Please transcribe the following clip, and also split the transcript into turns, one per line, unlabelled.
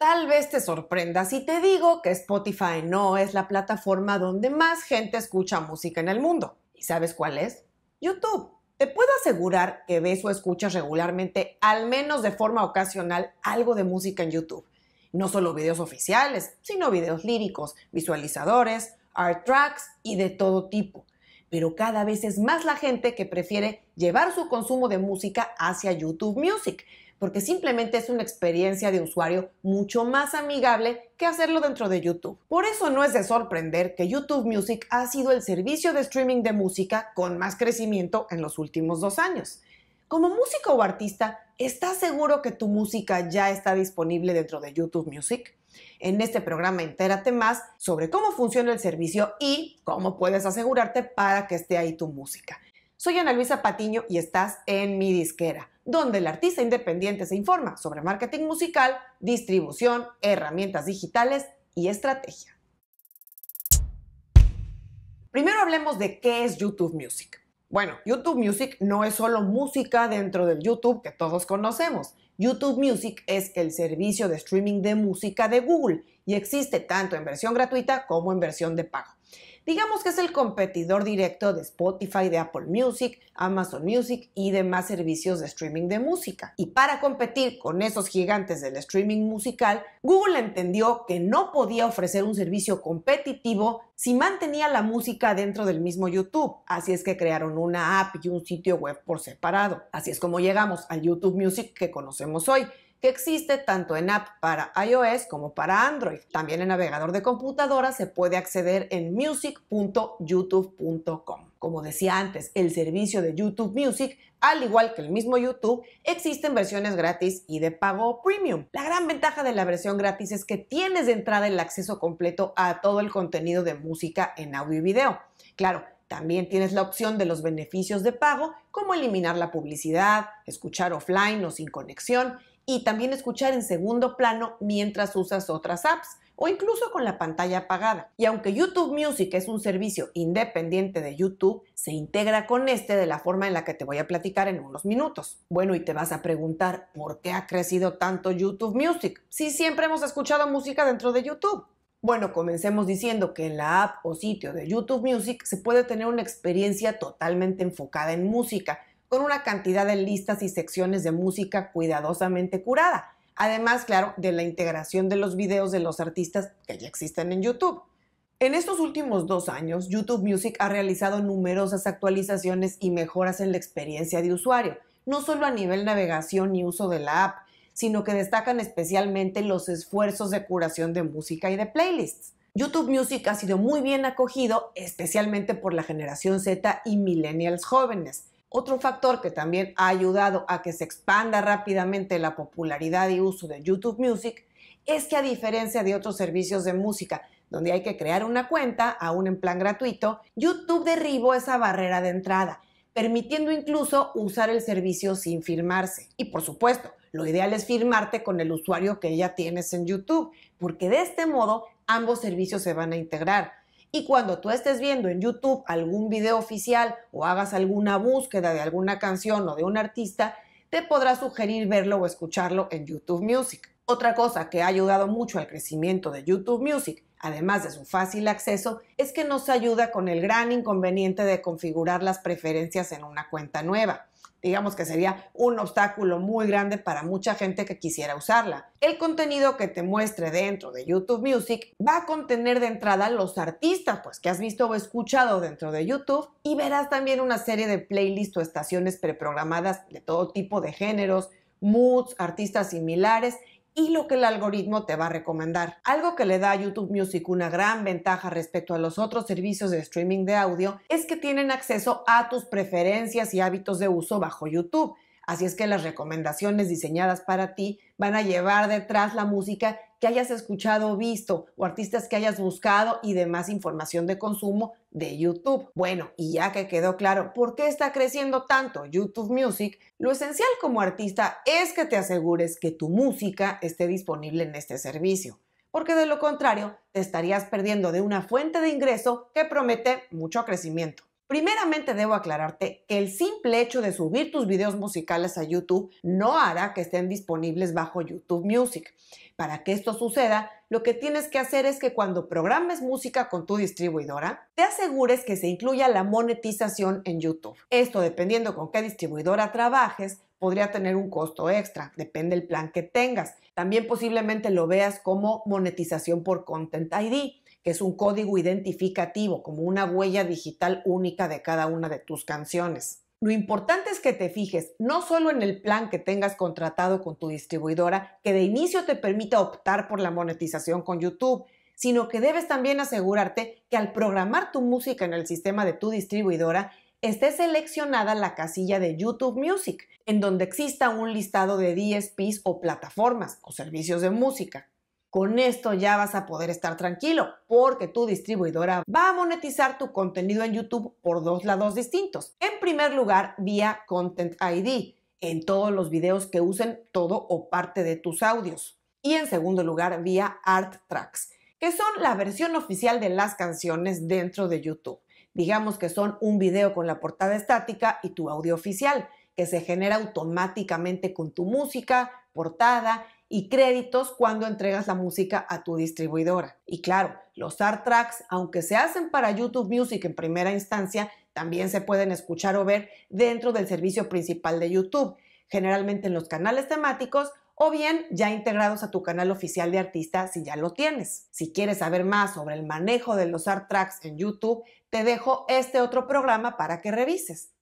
Tal vez te sorprenda si te digo que Spotify no es la plataforma donde más gente escucha música en el mundo. ¿Y sabes cuál es? YouTube. Te puedo asegurar que ves o escuchas regularmente, al menos de forma ocasional, algo de música en YouTube. No solo videos oficiales, sino videos líricos, visualizadores, art tracks y de todo tipo. Pero cada vez es más la gente que prefiere llevar su consumo de música hacia YouTube Music porque simplemente es una experiencia de usuario mucho más amigable que hacerlo dentro de YouTube. Por eso no es de sorprender que YouTube Music ha sido el servicio de streaming de música con más crecimiento en los últimos dos años. Como músico o artista, ¿estás seguro que tu música ya está disponible dentro de YouTube Music? En este programa entérate más sobre cómo funciona el servicio y cómo puedes asegurarte para que esté ahí tu música. Soy Ana Luisa Patiño y estás en mi disquera donde el artista independiente se informa sobre marketing musical, distribución, herramientas digitales y estrategia. Primero hablemos de qué es YouTube Music. Bueno, YouTube Music no es solo música dentro del YouTube que todos conocemos. YouTube Music es el servicio de streaming de música de Google y existe tanto en versión gratuita como en versión de pago. Digamos que es el competidor directo de Spotify, de Apple Music, Amazon Music y demás servicios de streaming de música. Y para competir con esos gigantes del streaming musical, Google entendió que no podía ofrecer un servicio competitivo si mantenía la música dentro del mismo YouTube. Así es que crearon una app y un sitio web por separado. Así es como llegamos al YouTube Music que conocemos hoy que existe tanto en app para iOS como para Android. También en navegador de computadora se puede acceder en music.youtube.com. Como decía antes, el servicio de YouTube Music, al igual que el mismo YouTube, existen versiones gratis y de pago premium. La gran ventaja de la versión gratis es que tienes de entrada el acceso completo a todo el contenido de música en audio y video. Claro, también tienes la opción de los beneficios de pago, como eliminar la publicidad, escuchar offline o sin conexión, y también escuchar en segundo plano mientras usas otras apps o incluso con la pantalla apagada. Y aunque YouTube Music es un servicio independiente de YouTube, se integra con este de la forma en la que te voy a platicar en unos minutos. Bueno, y te vas a preguntar, ¿por qué ha crecido tanto YouTube Music? Si siempre hemos escuchado música dentro de YouTube. Bueno, comencemos diciendo que en la app o sitio de YouTube Music se puede tener una experiencia totalmente enfocada en música con una cantidad de listas y secciones de música cuidadosamente curada. Además, claro, de la integración de los videos de los artistas que ya existen en YouTube. En estos últimos dos años, YouTube Music ha realizado numerosas actualizaciones y mejoras en la experiencia de usuario, no solo a nivel navegación y uso de la app, sino que destacan especialmente los esfuerzos de curación de música y de playlists. YouTube Music ha sido muy bien acogido, especialmente por la generación Z y millennials jóvenes, otro factor que también ha ayudado a que se expanda rápidamente la popularidad y uso de YouTube Music es que a diferencia de otros servicios de música, donde hay que crear una cuenta, aún en plan gratuito, YouTube derribó esa barrera de entrada, permitiendo incluso usar el servicio sin firmarse. Y por supuesto, lo ideal es firmarte con el usuario que ya tienes en YouTube, porque de este modo ambos servicios se van a integrar. Y cuando tú estés viendo en YouTube algún video oficial o hagas alguna búsqueda de alguna canción o de un artista, te podrá sugerir verlo o escucharlo en YouTube Music. Otra cosa que ha ayudado mucho al crecimiento de YouTube Music, además de su fácil acceso, es que nos ayuda con el gran inconveniente de configurar las preferencias en una cuenta nueva digamos que sería un obstáculo muy grande para mucha gente que quisiera usarla. El contenido que te muestre dentro de YouTube Music va a contener de entrada los artistas pues, que has visto o escuchado dentro de YouTube y verás también una serie de playlists o estaciones preprogramadas de todo tipo de géneros, moods, artistas similares y lo que el algoritmo te va a recomendar. Algo que le da a YouTube Music una gran ventaja respecto a los otros servicios de streaming de audio es que tienen acceso a tus preferencias y hábitos de uso bajo YouTube. Así es que las recomendaciones diseñadas para ti van a llevar detrás la música que hayas escuchado o visto o artistas que hayas buscado y demás información de consumo de YouTube. Bueno, y ya que quedó claro por qué está creciendo tanto YouTube Music, lo esencial como artista es que te asegures que tu música esté disponible en este servicio, porque de lo contrario te estarías perdiendo de una fuente de ingreso que promete mucho crecimiento. Primeramente debo aclararte que el simple hecho de subir tus videos musicales a YouTube no hará que estén disponibles bajo YouTube Music. Para que esto suceda, lo que tienes que hacer es que cuando programes música con tu distribuidora, te asegures que se incluya la monetización en YouTube. Esto dependiendo con qué distribuidora trabajes, podría tener un costo extra, depende del plan que tengas. También posiblemente lo veas como monetización por Content ID que es un código identificativo, como una huella digital única de cada una de tus canciones. Lo importante es que te fijes no solo en el plan que tengas contratado con tu distribuidora, que de inicio te permita optar por la monetización con YouTube, sino que debes también asegurarte que al programar tu música en el sistema de tu distribuidora, esté seleccionada la casilla de YouTube Music, en donde exista un listado de DSPs o plataformas o servicios de música. Con esto ya vas a poder estar tranquilo porque tu distribuidora va a monetizar tu contenido en YouTube por dos lados distintos. En primer lugar, vía Content ID, en todos los videos que usen todo o parte de tus audios. Y en segundo lugar, vía Art Tracks, que son la versión oficial de las canciones dentro de YouTube. Digamos que son un video con la portada estática y tu audio oficial, que se genera automáticamente con tu música, portada y créditos cuando entregas la música a tu distribuidora. Y claro, los art tracks, aunque se hacen para YouTube Music en primera instancia, también se pueden escuchar o ver dentro del servicio principal de YouTube, generalmente en los canales temáticos o bien ya integrados a tu canal oficial de artista si ya lo tienes. Si quieres saber más sobre el manejo de los art tracks en YouTube, te dejo este otro programa para que revises.